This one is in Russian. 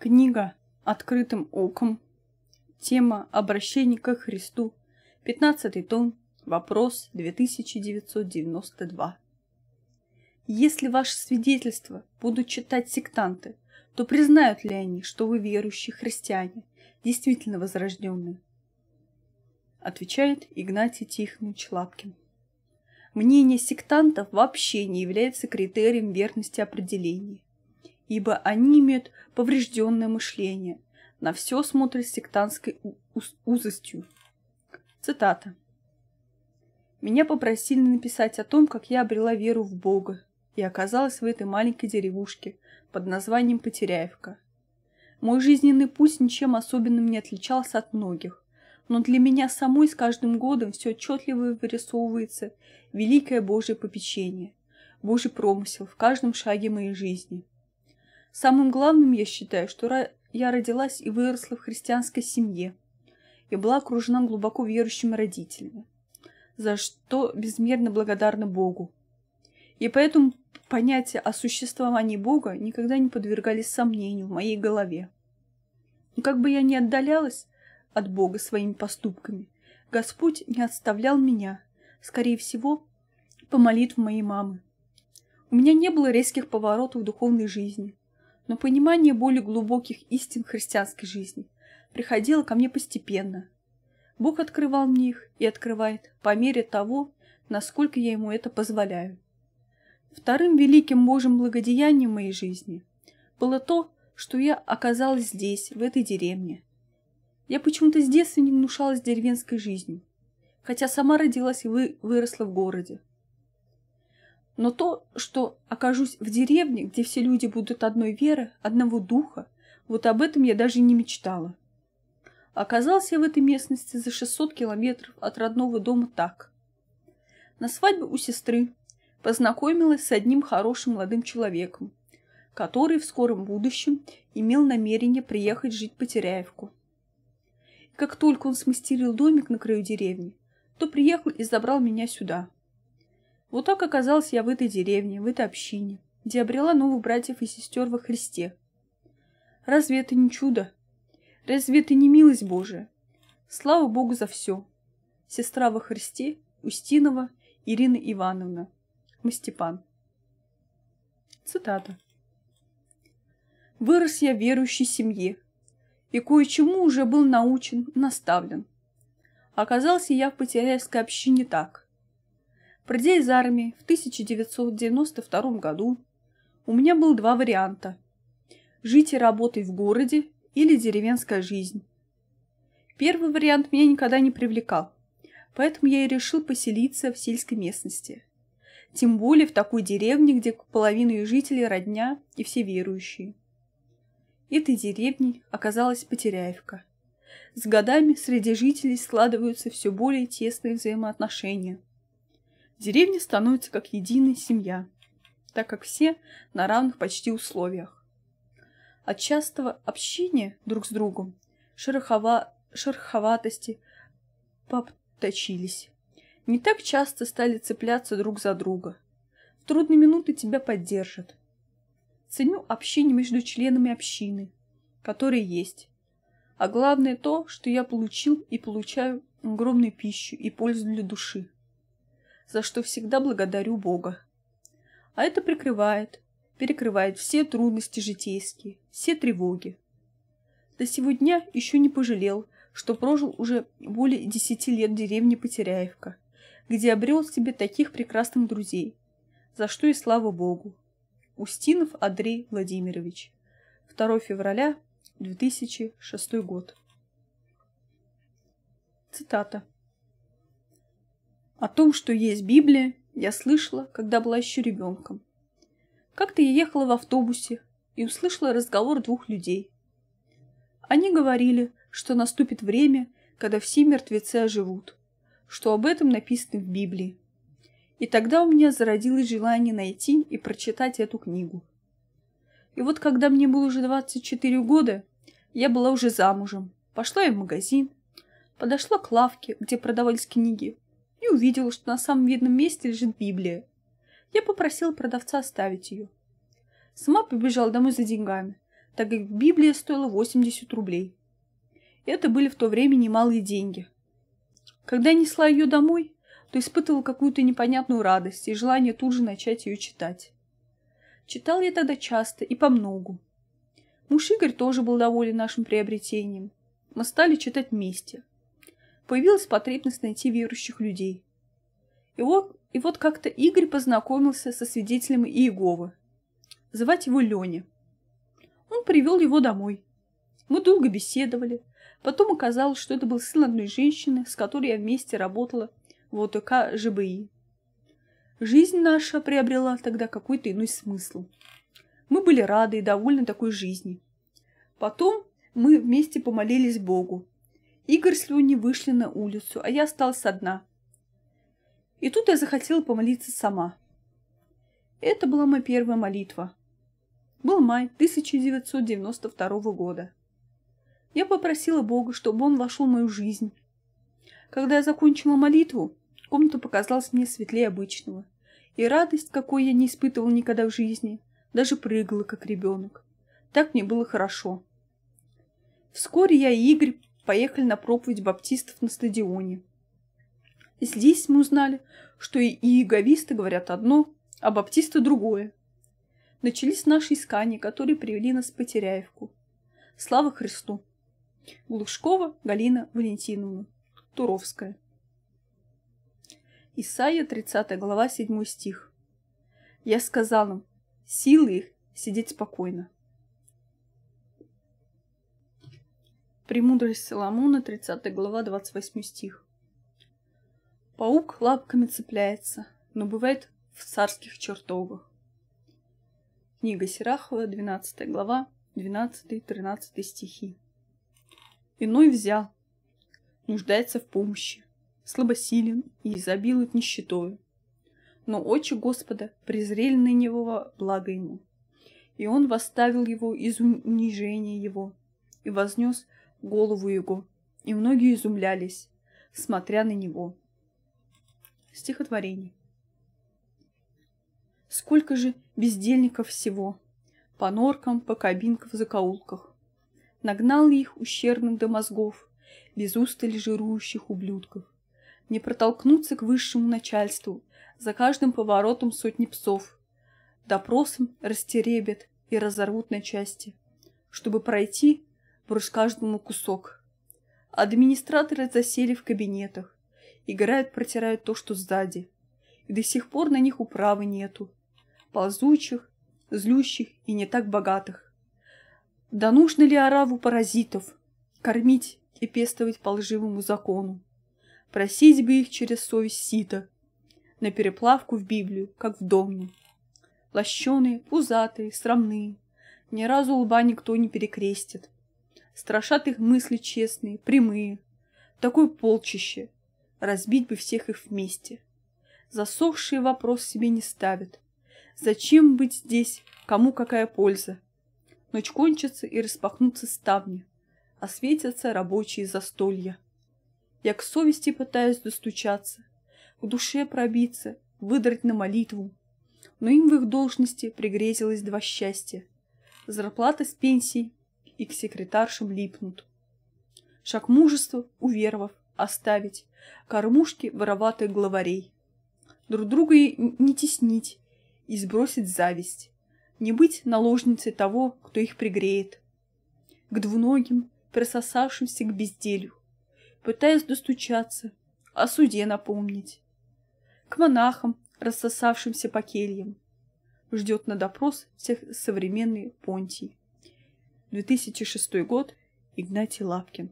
Книга «Открытым оком». Тема «Обращение ко Христу». 15 том. Вопрос 2992. Если ваше свидетельство будут читать сектанты, то признают ли они, что вы верующие христиане, действительно возрожденные? Отвечает Игнатий Тихонович Лапкин. Мнение сектантов вообще не является критерием верности определения ибо они имеют поврежденное мышление, на все смотрят сектантской узостью. Цитата. Меня попросили написать о том, как я обрела веру в Бога и оказалась в этой маленькой деревушке под названием Потеряевка. Мой жизненный путь ничем особенным не отличался от многих, но для меня самой с каждым годом все отчетливо вырисовывается великое Божье попечение, Божий промысел в каждом шаге моей жизни – Самым главным я считаю, что я родилась и выросла в христианской семье. Я была окружена глубоко верующими родителями, за что безмерно благодарна Богу. И поэтому понятия о существовании Бога никогда не подвергались сомнению в моей голове. Но как бы я ни отдалялась от Бога своими поступками, Господь не отставлял меня, скорее всего, по молитвам моей мамы. У меня не было резких поворотов в духовной жизни – но понимание более глубоких истин христианской жизни приходило ко мне постепенно. Бог открывал мне их и открывает по мере того, насколько я ему это позволяю. Вторым великим Божьим благодеянием моей жизни было то, что я оказалась здесь, в этой деревне. Я почему-то с детства не внушалась деревенской жизнью, хотя сама родилась и выросла в городе. Но то, что окажусь в деревне, где все люди будут одной веры, одного духа, вот об этом я даже не мечтала. Оказался я в этой местности за 600 километров от родного дома так. На свадьбе у сестры познакомилась с одним хорошим молодым человеком, который в скором будущем имел намерение приехать жить по Теряевку. И как только он смастерил домик на краю деревни, то приехал и забрал меня сюда – вот так оказалась я в этой деревне, в этой общине, где обрела новых братьев и сестер во Христе. Разве это не чудо? Разве это не милость Божия? Слава Богу за все. Сестра во Христе, Устинова, Ирина Ивановна, Мастепан. Цитата. Вырос я в верующей семье, и кое-чему уже был научен, наставлен. Оказался я в Потеряевской общине так. Придя из армии в 1992 году, у меня был два варианта – жить и работать в городе или деревенская жизнь. Первый вариант меня никогда не привлекал, поэтому я и решил поселиться в сельской местности. Тем более в такой деревне, где половина ее жителей родня и все верующие. Этой деревней оказалась Потеряевка. С годами среди жителей складываются все более тесные взаимоотношения – Деревня становится как единая семья, так как все на равных почти условиях. От частого общения друг с другом шерохова... шероховатости попточились. Не так часто стали цепляться друг за друга. В трудные минуты тебя поддержат. Ценю общение между членами общины, которые есть. А главное то, что я получил и получаю огромную пищу и пользу для души за что всегда благодарю Бога. А это прикрывает, перекрывает все трудности житейские, все тревоги. До сего дня еще не пожалел, что прожил уже более десяти лет в деревне Потеряевка, где обрел себе таких прекрасных друзей, за что и слава Богу. Устинов Андрей Владимирович. 2 февраля 2006 год. Цитата. О том, что есть Библия, я слышала, когда была еще ребенком. Как-то я ехала в автобусе и услышала разговор двух людей. Они говорили, что наступит время, когда все мертвецы оживут, что об этом написано в Библии. И тогда у меня зародилось желание найти и прочитать эту книгу. И вот когда мне было уже 24 года, я была уже замужем, пошла я в магазин, подошла к лавке, где продавались книги, и увидела, что на самом видном месте лежит Библия. Я попросила продавца оставить ее. Сама побежала домой за деньгами, так как Библия стоила 80 рублей. Это были в то время немалые деньги. Когда я несла ее домой, то испытывала какую-то непонятную радость и желание тут же начать ее читать. Читал я тогда часто и помногу. Муж Игорь тоже был доволен нашим приобретением. Мы стали читать вместе появилась потребность найти верующих людей. И вот, и вот как-то Игорь познакомился со свидетелем Иеговы. Звать его Леня. Он привел его домой. Мы долго беседовали. Потом оказалось, что это был сын одной женщины, с которой я вместе работала в ОТК ЖБИ. Жизнь наша приобрела тогда какой-то иной смысл. Мы были рады и довольны такой жизни. Потом мы вместе помолились Богу. Игорь с Люней вышли на улицу, а я осталась одна. И тут я захотела помолиться сама. Это была моя первая молитва. Был май 1992 года. Я попросила Бога, чтобы Он вошел в мою жизнь. Когда я закончила молитву, комната показалась мне светлее обычного. И радость, какой я не испытывала никогда в жизни, даже прыгала, как ребенок. Так мне было хорошо. Вскоре я и Игорь поехали на проповедь баптистов на стадионе. Здесь мы узнали, что и иеговисты говорят одно, а баптисты другое. Начались наши искания, которые привели нас в Потеряевку. Слава Христу! Глушкова Галина Валентиновна. Туровская. Исайя, 30 глава, 7 стих. «Я сказал им, силы их сидеть спокойно». Премудрость Соломона, 30 глава, 28 стих. Паук лапками цепляется, но бывает в царских чертогах. Книга Серахова, 12 глава, 12-13 стихи. Иной взял, нуждается в помощи, слабосилен и изобилует нищетою. Но очи Господа презрели на него благо ему, и он восставил его из унижения его и вознес голову его, и многие изумлялись, смотря на него. Стихотворение. Сколько же бездельников всего, по норкам, по кабинкам в закоулках. Нагнал их ущербных до мозгов, без устали жирующих ублюдков. Не протолкнуться к высшему начальству, за каждым поворотом сотни псов. Допросом растеребят и разорвут на части, чтобы пройти брось каждому кусок. Администраторы засели в кабинетах, играют, протирают то, что сзади. И до сих пор на них управы нету. Ползучих, злющих и не так богатых. Да нужно ли ораву паразитов кормить и пестовать по лживому закону? Просить бы их через совесть сито на переплавку в Библию, как в домне. Лощеные, пузатые, срамные, ни разу лба никто не перекрестит страшат их мысли честные, прямые. Такое полчище. Разбить бы всех их вместе. Засохшие вопрос себе не ставят. Зачем быть здесь, кому какая польза? Ночь кончится и распахнутся ставни. Осветятся рабочие застолья. Я к совести пытаюсь достучаться, к душе пробиться, выдрать на молитву. Но им в их должности пригрезилось два счастья. Зарплата с пенсией и к секретаршам липнут. Шаг мужества, уверовав, оставить, кормушки вороватых главарей. Друг друга и не теснить, и сбросить зависть. Не быть наложницей того, кто их пригреет. К двуногим, присосавшимся к безделью, пытаясь достучаться, о суде напомнить. К монахам, рассосавшимся по кельям. Ждет на допрос всех современный Понтий. 2006 год. Игнатий Лапкин.